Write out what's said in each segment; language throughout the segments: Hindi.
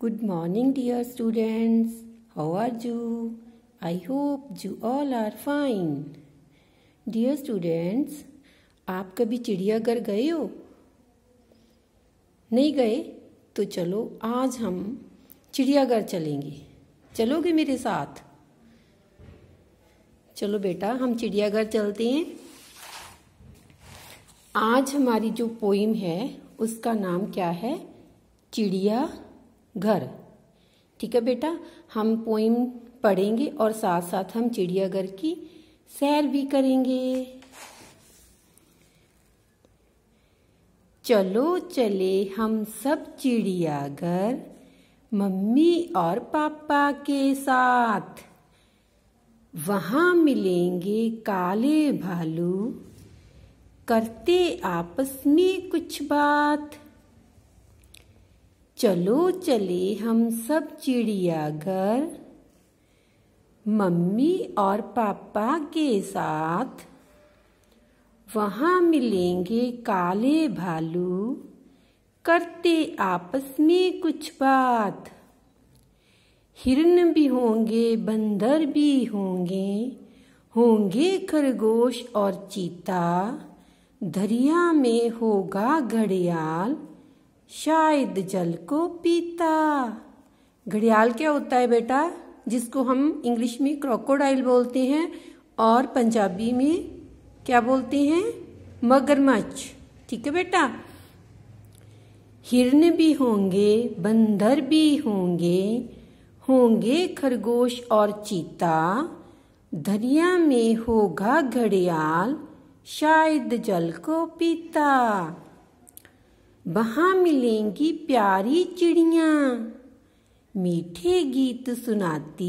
good morning dear students how are you I hope you all are fine dear students आप कभी चिड़ियाघर गए हो नहीं गए तो चलो आज हम चिड़ियाघर चलेंगे चलोगे मेरे साथ चलो बेटा हम चिड़ियाघर चलते हैं आज हमारी जो पोइम है उसका नाम क्या है चिड़िया घर ठीक है बेटा हम पोइम पढ़ेंगे और साथ साथ हम चिड़ियाघर की सैर भी करेंगे चलो चले हम सब चिड़ियाघर मम्मी और पापा के साथ वहां मिलेंगे काले भालू करते आपस में कुछ बात चलो चले हम सब चिड़ियाघर मम्मी और पापा के साथ वहाँ मिलेंगे काले भालू करते आपस में कुछ बात हिरन भी होंगे बंदर भी होंगे होंगे खरगोश और चीता दरिया में होगा घड़ियाल शायद जल को पीता घड़ियाल क्या होता है बेटा जिसको हम इंग्लिश में क्रोकोडाइल बोलते हैं और पंजाबी में क्या बोलते हैं मगरमच्छ ठीक है बेटा हिरन भी होंगे बंदर भी होंगे होंगे खरगोश और चीता दरिया में होगा घड़ियाल शायद जल को पीता वहाँ मिलेंगी प्यारी चिड़िया मीठे गीत सुनाती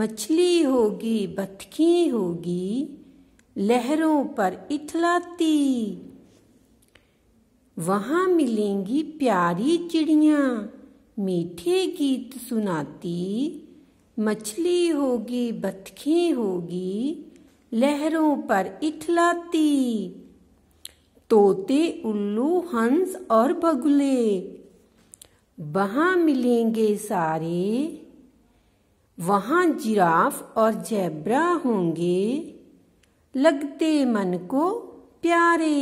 मछली होगी बथकी होगी लहरों पर इथलाती वहाँ मिलेंगी प्यारी चिड़िया मीठे गीत सुनाती मछली होगी बथखी होगी लहरों पर इथलाती तोते उल्लू हंस और बगुले वहाँ मिलेंगे सारे वहाँ जिराफ और जैब्रा होंगे लगते मन को प्यारे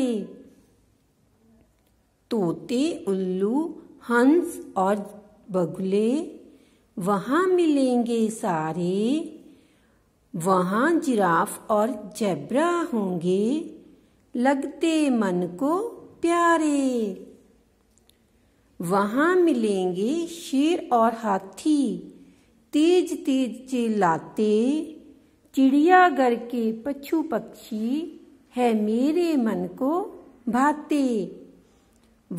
तोते उल्लू हंस और बगुले वहाँ मिलेंगे सारे वहाँ जिराफ और जैब्रा होंगे लगते मन को प्यारे वहां मिलेंगे शेर और हाथी तेज तेज चिल्लाते चिड़ियाघर के पशु पक्षी है मेरे मन को भाते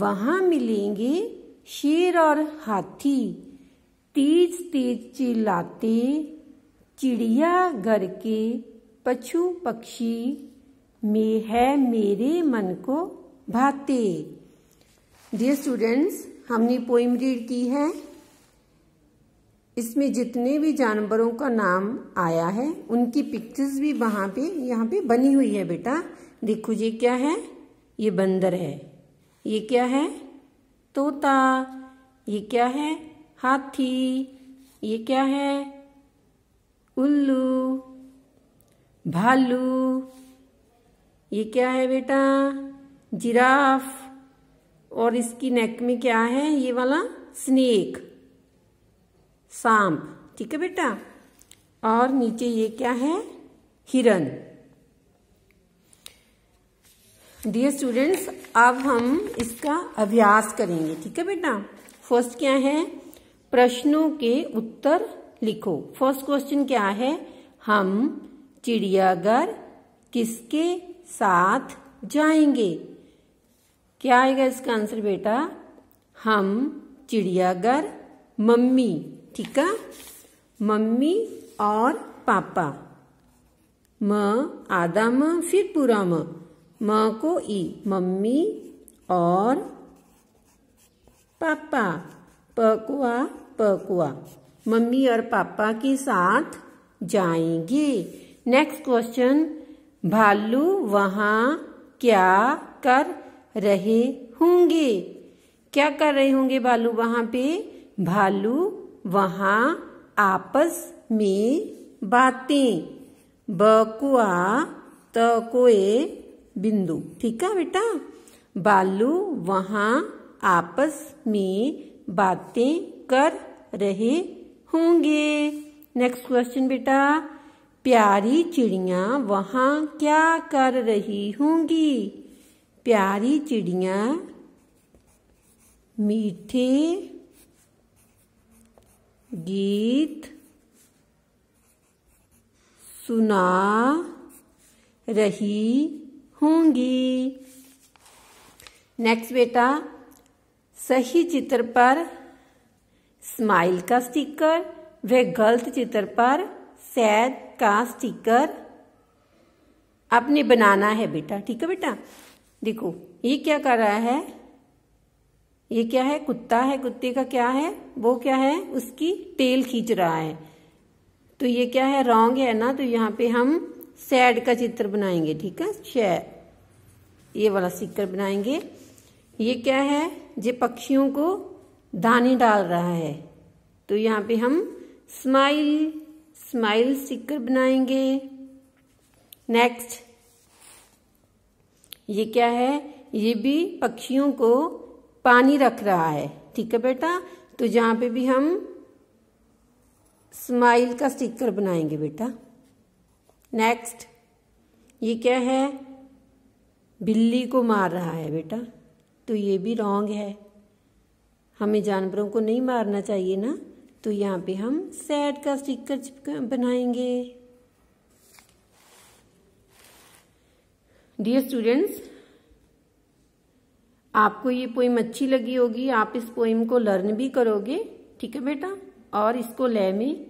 वहां मिलेंगे शेर और हाथी तेज तेज चिल्लाते चिड़ियाघर के पशु पक्षी मे है मेरे मन को भाते डियर स्टूडेंट्स हमने पोइम रीड की है इसमें जितने भी जानवरों का नाम आया है उनकी पिक्चर्स भी वहां पे यहाँ पे बनी हुई है बेटा देखो ये क्या है ये बंदर है ये क्या है तोता ये क्या है हाथी ये क्या है उल्लू भालू ये क्या है बेटा जिराफ और इसकी नेक में क्या है ये वाला स्नेक सांप ठीक है बेटा और नीचे ये क्या है हिरन डियर स्टूडेंट्स अब हम इसका अभ्यास करेंगे ठीक है बेटा फर्स्ट क्या है प्रश्नों के उत्तर लिखो फर्स्ट क्वेश्चन क्या है हम चिड़ियाघर किसके साथ जाएंगे क्या आएगा इसका आंसर बेटा हम चिड़ियाघर मम्मी ठीक है मम्मी और पापा म आधा म फिर पूरा म म को ई मम्मी और पापा पकुआ पकुआ मम्मी और पापा के साथ जाएंगे नेक्स्ट क्वेश्चन भालू वहाँ क्या कर रहे होंगे क्या कर रहे होंगे भालू वहाँ पे भालू वहाँ आपस में बातें बकुआ तकोए बिंदु ठीक है बेटा बालू वहाँ आपस में बातें कर रहे होंगे नेक्स्ट क्वेश्चन बेटा प्यारी चिड़िया वहाँ क्या कर रही होंगी प्यारी चिड़िया मीठे गीत सुना रही होंगी नेक्स्ट बेटा सही चित्र पर स्माइल का स्टिकर वे गलत चित्र पर सैद का स्टिकर आपने बनाना है बेटा ठीक है बेटा देखो ये क्या कर रहा है ये क्या है कुत्ता है कुत्ते का क्या है वो क्या है उसकी टेल खींच रहा है तो ये क्या है रॉन्ग है ना तो यहाँ पे हम सैड का चित्र बनाएंगे ठीक है शेर ये वाला स्टिकर बनाएंगे ये क्या है जो पक्षियों को दाने डाल रहा है तो यहाँ पे हम स्माइल स्माइल स्टिकर बनाएंगे नेक्स्ट ये क्या है ये भी पक्षियों को पानी रख रहा है ठीक है बेटा तो जहां पे भी हम स्माइल का स्टिकर बनाएंगे बेटा नेक्स्ट ये क्या है बिल्ली को मार रहा है बेटा तो ये भी रॉन्ग है हमें जानवरों को नहीं मारना चाहिए ना तो यहाँ पे हम सैड का स्टिकर बनाएंगे डियर स्टूडेंट्स आपको ये पोइम अच्छी लगी होगी आप इस पोइम को लर्न भी करोगे ठीक है बेटा और इसको लय में